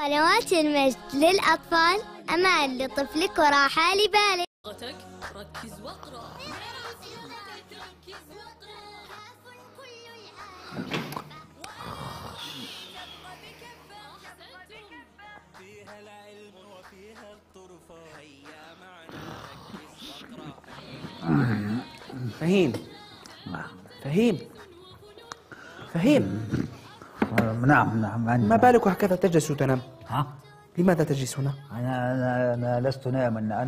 قنوات المجد للأطفال أمان لطفلك وراحة لبالك ركز واقرأ ركز واقرأ فهيم فهيم فهيم نعم نعم نعم ما بالك هكذا تجلس تنام ها لماذا تجلس هنا؟ أنا أنا, أنا لست نائما أنا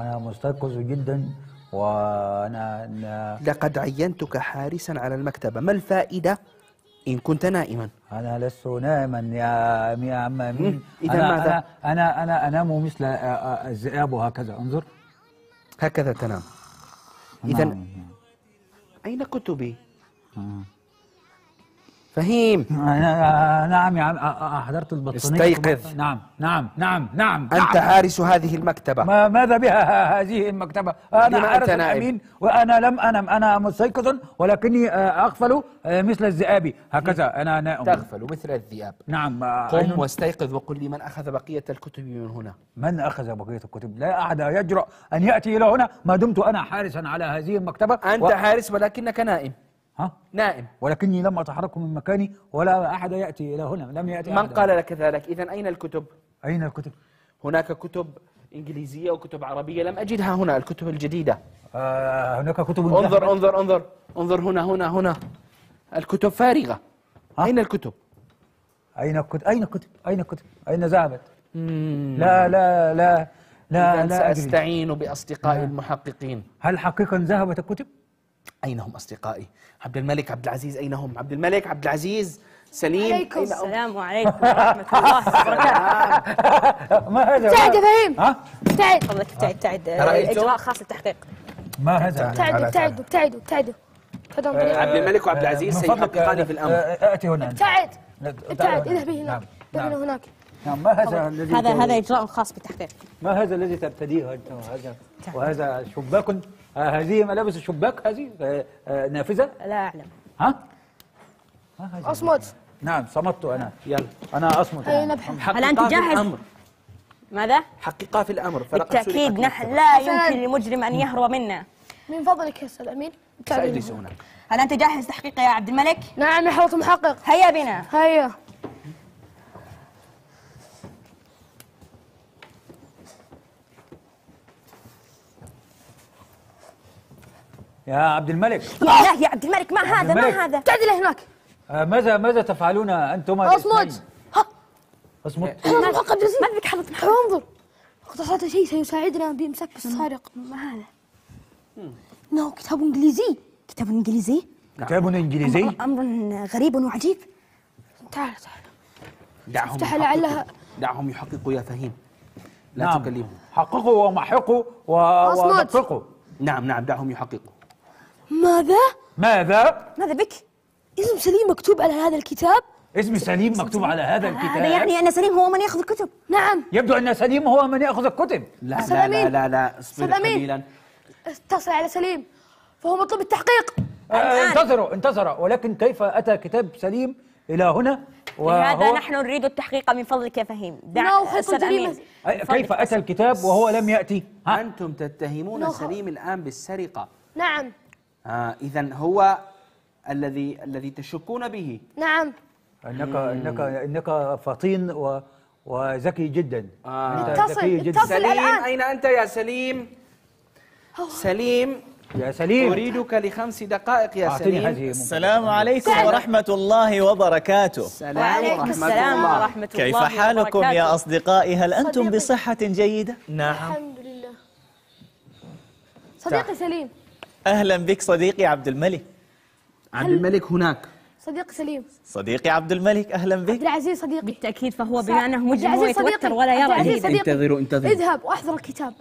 أنا مستيقظ جدا وأنا أنا لقد عينتك حارسا على المكتبة ما الفائدة إن كنت نائما؟ أنا لست نائما يا يا عم أمين إذا ماذا؟ أنا أنا أنا أنام مثل آه، آه، الذئاب وهكذا انظر هكذا تنام نعم. إذا أين كتبي؟ فهيم آه، آه، آه، نعم يا عم حضرت البطانيه استيقظ نعم نعم نعم نعم انت نعم. حارس هذه المكتبه ما ماذا بها هذه المكتبه انا حارس الامين وانا لم انم انا مستيقظ ولكني اغفل مثل الذئاب هكذا انا نائم تغفل مثل الذئاب نعم قم واستيقظ وقل لي من اخذ بقيه الكتب من هنا من اخذ بقيه الكتب لا احد يجرؤ ان ياتي الى هنا ما دمت انا حارسا على هذه المكتبه انت و... حارس ولكنك نائم ها نائم ولكني لم أتحرك من مكاني ولا أحد يأتي إلى هنا لم يأتي من أحد قال لك ذلك إذا أين الكتب؟ أين الكتب؟ هناك كتب إنجليزية وكتب عربية لم أجدها هنا الكتب الجديدة آه هناك كتب انظر انظر انظر انظر هنا هنا هنا الكتب فارغة أين الكتب؟ أين الكتب؟ أين الكتب؟ أين الكتب؟ أين ذهبت؟ لا لا لا لا لا سأستعين بأصدقائي المحققين هل حقيقا ذهبت الكتب؟ أين هم أصدقائي؟ عبد الملك عبد العزيز أين هم؟ عبد الملك عبد العزيز سليم عليكم السلام عليكم ورحمة الله وبركاته ما هذا ابتعد يا فهيم ها؟ ابتعد فضلك ابتعد ابتعد إجراء خاص للتحقيق ما هذا ابتعدوا ابتعدوا ابتعدوا ابتعدوا آه، عبد الملك وعبد العزيز سيحققان في الأمر ائتي آه، آه، هنا ابتعد ابتعد نعم. اذهبي نعم. هناك اذهبي هناك نعم ما هذا الذي هذا هذا اجراء خاص بالتحقيق ما هذا الذي ترتديه انت وهذا وهذا شباك آه، هذه ملابس الشباك هذه آه، آه، نافذه لا اعلم ها اصمت نعم صمت انا يلا انا اصمت أنا. يعني. هل انت جاهز الأمر. ماذا حقيقه في الامر بالتاكيد نحن لا يمكن لمجرم ان يهرب منا من فضلك يا استاذ امين ساجلس هنا هل انت جاهز تحقيق يا عبد الملك نعم يا حضره المحقق هيا بنا هيا يا عبد الملك لا يا عبد الملك ما هذا الملك. ما هذا تعدل هناك آه، ماذا ماذا تفعلون انتما اصمت اصمت عبد إيه. ما بك حظ انظر لقد حصلت شيء سيساعدنا بامساك السارق ما هذا انه كتاب انجليزي كتاب انجليزي نعم. كتاب انجليزي امر غريب وعجيب تعال تعال دعهم افتح لعلها دعهم يحققوا يا فهيم لا نعم. تكلمهم حققوا ومحقوا و... وحققوا نعم نعم دعهم يحققوا ماذا؟ ماذا؟ ماذا بك؟ اسم سليم مكتوب على هذا الكتاب؟ اسم سليم مكتوب سليم. على هذا الكتاب هذا آه، يعني ان سليم هو من ياخذ الكتب نعم يبدو ان سليم هو من ياخذ الكتب لا لا لا لا, لا اصبر قليلا اتصل على سليم فهو مطلوب التحقيق آه انتظروا انتظروا ولكن كيف اتى كتاب سليم الى هنا لهذا نحن نريد التحقيق من فضلك يا فهيم دع أمين كيف أتى الكتاب وهو لم يأتي ها؟ أنتم تتهمون سليم الآن بالسرقة نعم آه إذا هو الذي الذي تشكون به نعم انك انك انك فطين و وذكي جدا آه. اتصل ذكي جدا اتصل سليم الآن. اين انت يا سليم أوه. سليم يا سليم أريدك لخمس دقائق يا سليم السلام عليكم ورحمة الله وبركاته السلام ورحمة السلام الله. ورحمة الله كيف حالكم وبركاته. يا أصدقائي هل أنتم بصحة جيدة؟ نعم الحمد لله نعم. صديقي سليم اهلا بك صديقي عبد الملك عبد الملك هناك صديق سليم صديقي عبد الملك اهلا بك عبد العزيز صديقي بالتاكيد فهو بما انه مجرم هو يتوتر ولا يرى انتظروا انتظروا اذهب واحضر الكتاب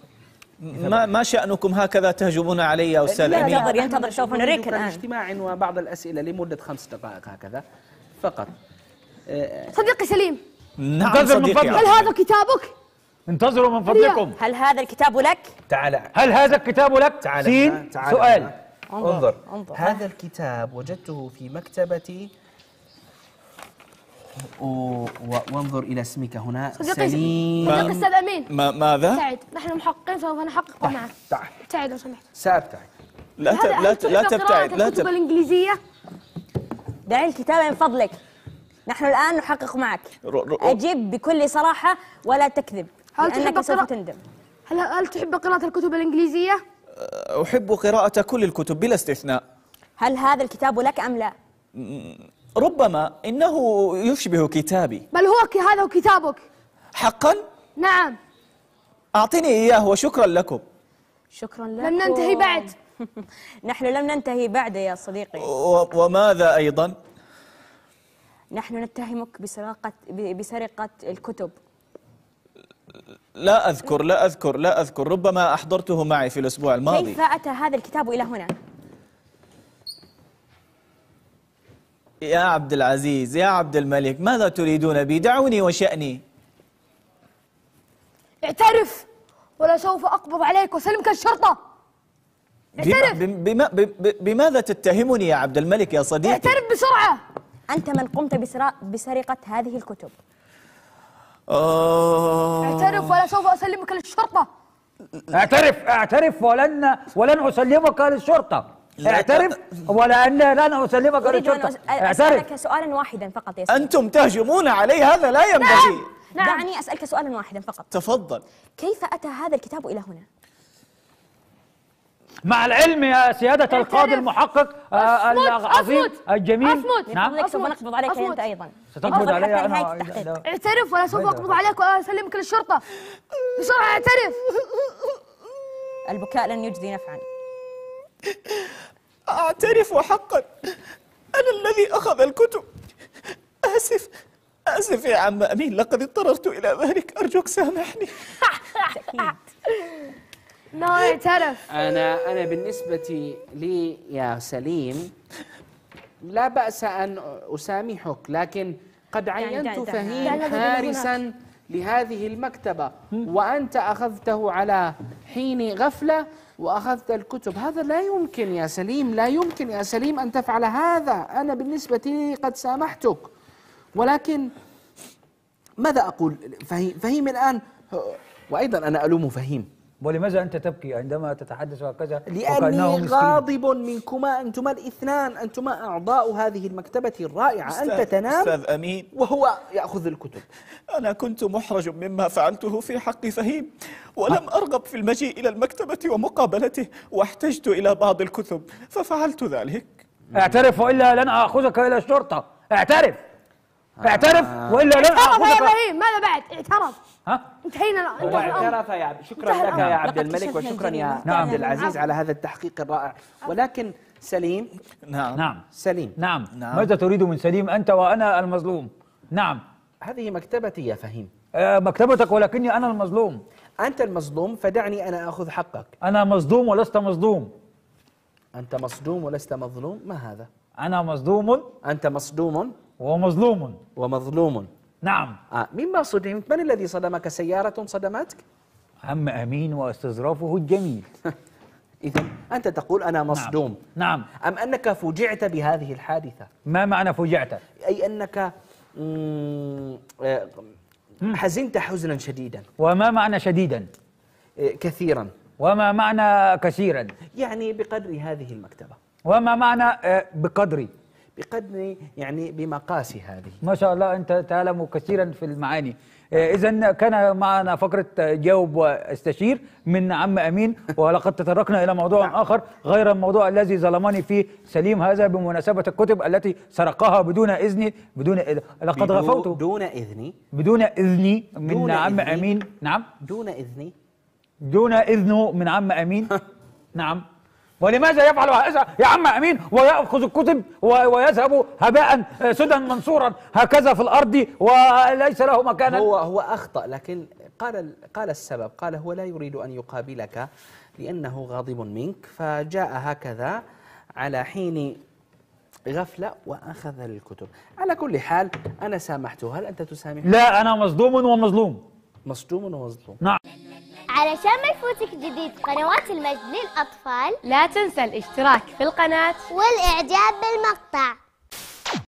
ما ما شأنكم هكذا تهجمون علي يا أستاذ أمين؟ ينتظر ينتظر سوف نريك الآن اجتماع وبعض الأسئلة لمدة خمس دقائق هكذا فقط صديقي سليم نعم صديقي هل هذا كتابك؟ انتظروا من فضلكم هل هذا الكتاب لك؟ تعال هل هذا الكتاب لك؟ تعال سين تعال سؤال انظر, انظر. انظر. هذا الكتاب وجدته في مكتبتي وانظر الى اسمك هنا صديقي سليم صديقي استاذ امين ما ماذا؟ ابتعد نحن محققين سوف نحقق معك ابتعد لو سمحت سابتعد لا لا لا تبتعد لا تبتعد الانجليزيه دعي الكتاب من فضلك نحن الان نحقق معك اجب بكل صراحه ولا تكذب هل تحب سوف تندم هل, هل تحب قراءة الكتب الإنجليزية؟ أه، أحب قراءة كل الكتب بلا استثناء هل هذا الكتاب لك أم لا؟ ربما إنه يشبه كتابي بل هو هذا كتابك حقا؟ نعم أعطني إياه وشكرا لكم شكرا لكم لم ننتهي بعد نحن لم ننتهي بعد يا صديقي وماذا أيضا؟ نحن نتهمك بسرقة, بسرقة الكتب لا أذكر لا أذكر لا أذكر ربما أحضرته معي في الأسبوع الماضي كيف أتى هذا الكتاب إلى هنا؟ يا عبد العزيز يا عبد الملك ماذا تريدون بي دعوني وشأني اعترف ولا سوف أقبض عليك وسلمك الشرطة اعترف بما بما بماذا تتهمني يا عبد الملك يا صديقي اعترف بسرعة أنت من قمت بسرقة هذه الكتب آه. اعترف ولا سوف أسلمك للشرطة اعترف اعترف ولن ولن أسلمك للشرطة اعترف ولا ان لن اسلمك للشرطه اعترف اسالك سؤالا واحدا فقط يا سيدي انتم تهجمون علي هذا لا ينبغي نعم،, نعم. دعني اسالك سؤالا واحدا فقط تفضل كيف اتى هذا الكتاب الى هنا مع العلم يا سيادة القاضي المحقق آه، العظيم الجميل أصمت نعم أصمت سوف نقبض عليك أنت أيضا ستقبض علي أنا اعترف ولا سوف أقبض عليك وأسلمك للشرطة بسرعة اعترف البكاء لن يجدي نفعا أعترف حقا أنا الذي أخذ الكتب آسف آسف يا عم أمين لقد اضطررت إلى ذلك أرجوك سامحني ما اعترف انا انا بالنسبه لي يا سليم لا باس ان اسامحك لكن قد يعني عينت فهيم يعني حارسا لهذه المكتبة وأنت أخذته على حين غفلة وأخذت الكتب هذا لا يمكن يا سليم لا يمكن يا سليم أن تفعل هذا أنا بالنسبة لي قد سامحتك ولكن ماذا أقول فهيم, فهيم الآن وأيضا أنا ألوم فهيم ولماذا أنت تبكي عندما تتحدث هكذا لأني غاضب منكما أنتما الاثنان أنتما أعضاء هذه المكتبة الرائعة أنت تنام أستاذ أمين وهو يأخذ الكتب أنا كنت محرج مما فعلته في حق فهيم ولم أرغب في المجيء إلى المكتبة ومقابلته واحتجت إلى بعض الكتب ففعلت ذلك اعترف وإلا لن أخذك إلى الشرطة اعترف اعترف آه. والا لا اعترف يا ابراهيم ماذا بعد اعترف ها انتهينا انت اعترف يا عبد شكرا لك يا عبد الملك وشكرا يا نعم. عبد العزيز على هذا التحقيق الرائع ولكن سليم نعم نعم سليم نعم. نعم, ماذا تريد من سليم انت وانا المظلوم نعم هذه مكتبتي يا فهيم آه، مكتبتك ولكني انا المظلوم انت المظلوم فدعني انا اخذ حقك انا مصدوم ولست مصدوم انت مصدوم ولست مظلوم ما هذا انا مصدوم انت مصدوم ومظلوم ومظلوم نعم آه مما صدمت؟ من الذي صدمك سيارة صدمتك عم أمين واستظرافه الجميل إذا أنت تقول أنا نعم. مصدوم نعم. نعم أم أنك فوجعت بهذه الحادثة ما معنى فوجعت أي أنك آه، حزنت حزنا شديدا وما معنى شديدا آه، كثيرا وما معنى كثيرا يعني بقدر هذه المكتبة وما معنى آه، بقدري بقدر يعني بمقاس هذه ما شاء الله أنت تعلم كثيرا في المعاني آه، إذا كان معنا فقرة جاوب واستشير من عم أمين ولقد تطرقنا إلى موضوع نعم. آخر غير الموضوع الذي ظلمني فيه سليم هذا بمناسبة الكتب التي سرقها بدون إذني بدون إذن لقد غفوت دون إذني بدون إذني من دون عم إذني أمين نعم دون إذني دون إذنه من عم أمين نعم ولماذا يفعل هذا يا عم امين وياخذ الكتب ويذهب هباء آه، سدى منصورا هكذا في الارض وليس له مكان هو هو اخطا لكن قال قال السبب قال هو لا يريد ان يقابلك لانه غاضب منك فجاء هكذا على حين غفلة وأخذ الكتب على كل حال أنا سامحته هل أنت تسامح لا أنا مصدوم ومظلوم مصدوم ومظلوم نعم علشان ما يفوتك جديد قنوات المجد للأطفال لا تنسى الاشتراك في القناة والإعجاب بالمقطع